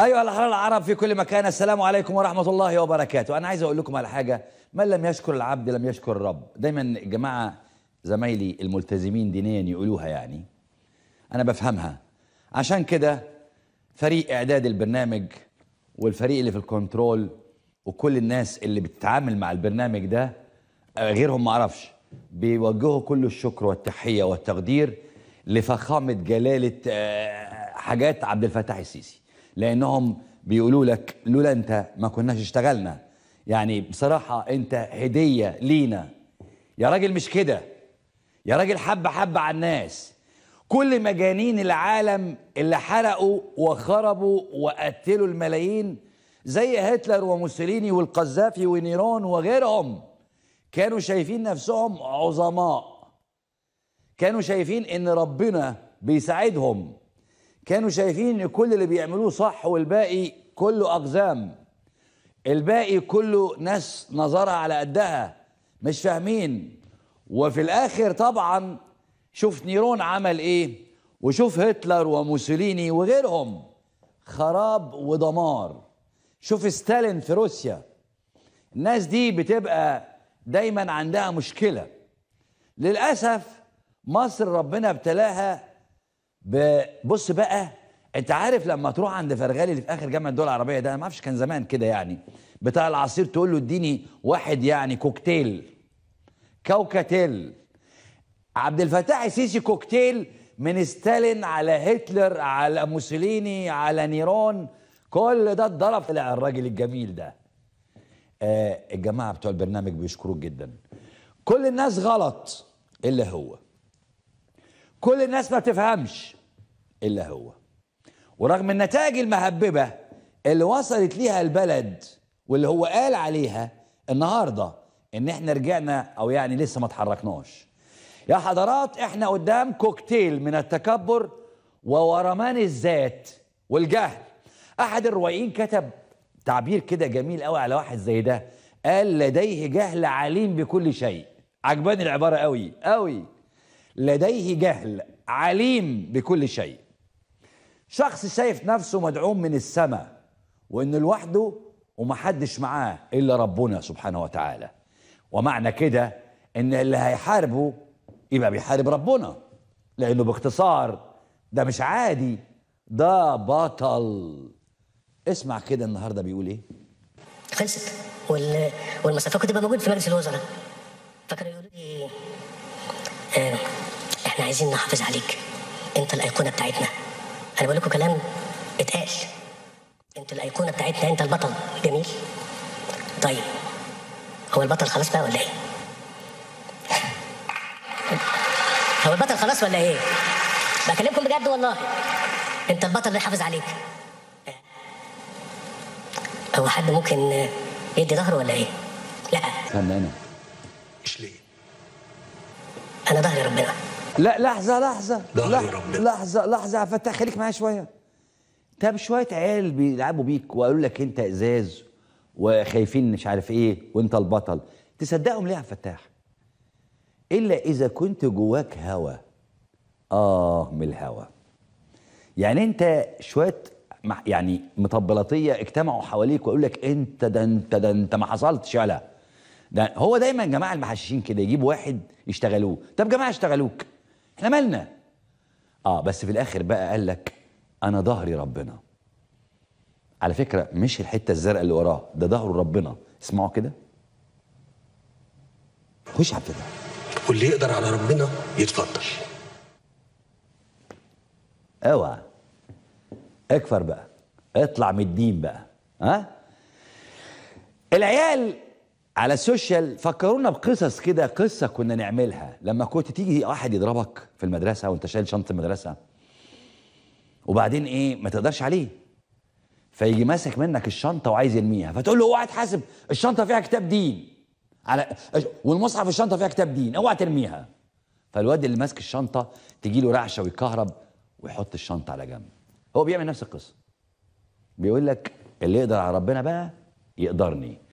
أيها الأحرار العرب في كل مكان السلام عليكم ورحمة الله وبركاته أنا عايز أقول لكم على حاجة من لم يشكر العبد لم يشكر الرب دايما جماعة زمايلي الملتزمين دينيا يقولوها يعني أنا بفهمها عشان كده فريق إعداد البرنامج والفريق اللي في الكنترول وكل الناس اللي بتتعامل مع البرنامج ده غيرهم ما أعرفش بيوجهوا كل الشكر والتحية والتقدير لفخامة جلالة آه، حاجات عبد الفتاح السيسي لانهم بيقولوا لك لولا انت ما كناش اشتغلنا يعني بصراحه انت هديه لينا يا راجل مش كده يا راجل حبه حبه على الناس كل مجانين العالم اللي حرقوا وخربوا وقتلوا الملايين زي هتلر وموسوليني والقذافي ونيرون وغيرهم كانوا شايفين نفسهم عظماء كانوا شايفين ان ربنا بيساعدهم كانوا شايفين ان كل اللي بيعملوه صح والباقي كله اقزام الباقي كله ناس نظرها على قدها مش فاهمين وفي الاخر طبعا شوف نيرون عمل ايه وشوف هتلر وموسوليني وغيرهم خراب ودمار شوف ستالين في روسيا الناس دي بتبقى دايما عندها مشكله للاسف مصر ربنا ابتلاها بص بقى انت عارف لما تروح عند فرغالي اللي في اخر جامعه الدول العربيه ده انا ما اعرفش كان زمان كده يعني بتاع العصير تقول له اديني واحد يعني كوكتيل كوكتيل عبد الفتاح السيسي كوكتيل من ستالين على هتلر على موسوليني على نيرون كل ده اتضرب طلع الراجل الجميل ده آه الجماعه بتوع البرنامج بيشكروك جدا كل الناس غلط الا هو كل الناس ما بتفهمش إلا هو ورغم النتائج المهببة اللي وصلت ليها البلد واللي هو قال عليها النهاردة إن إحنا رجعنا أو يعني لسه ما اتحركناش يا حضرات إحنا قدام كوكتيل من التكبر وورمان الذات والجهل أحد الروائيين كتب تعبير كده جميل قوي على واحد زي ده قال لديه جهل عليم بكل شيء عجباني العبارة قوي قوي لديه جهل عليم بكل شيء شخص شايف نفسه مدعوم من السماء وانه لوحده ومحدش معاه الا ربنا سبحانه وتعالى ومعنى كده ان اللي هيحاربه يبقى بيحارب ربنا لانه باختصار ده مش عادي ده بطل اسمع كده النهارده بيقول ايه خلصت وال... والمسافه كنت موجود في مجلس الوزراء فكانوا يقولوا لي إيه... احنا عايزين نحافظ عليك انت الايقونه بتاعتنا انا بقول لكم كلام اتقال انتوا الايقونه بتاعتنا انت البطل جميل طيب هو البطل خلاص بقى ولا ايه هو البطل خلاص ولا ايه بكلمكم بجد والله انت البطل اللي حافظ عليك اه. هو حد ممكن يدي ظهره ولا ايه لا فنانه ايش ليه انا ظهري ربنا لا لحظه لحظه لحظه لحظه لحظه عبد الفتاح خليك معايا شويه طب شويه عيال بيلعبوا بيك وقالوا لك انت ازاز وخايفين مش عارف ايه وانت البطل تصدقهم ليه يا عبد الفتاح الا اذا كنت جواك هوى اه من الهوى يعني انت شويه يعني مطبلاتيه اجتمعوا حواليك ويقول لك انت ده انت ده انت ما حصلتش ولا ده هو دايما جماعه المحششين كده يجيب واحد يشتغلوه طب جماعه اشتغلوك احنا مالنا اه بس في الاخر بقى قال لك انا ظهري ربنا على فكره مش الحته الزرقاء اللي وراه ده ظهره ربنا اسمعوا كده خش على كده واللي يقدر على ربنا يتفضل اوعى اكفر بقى اطلع من الدين بقى ها العيال على السوشيال فكرونا بقصص كده قصه كنا نعملها لما كنت تيجي واحد يضربك في المدرسه وانت شايل شنطه المدرسه وبعدين ايه ما تقدرش عليه فيجي ماسك منك الشنطه وعايز يرميها فتقول له اوعى تحاسب الشنطه فيها كتاب دين على والمصحف الشنطه فيها كتاب دين اوعى ترميها فالواد اللي ماسك الشنطه تجي له رعشه ويكهرب ويحط الشنطه على جنب هو بيعمل نفس القصه بيقول لك اللي يقدر على ربنا بقى يقدرني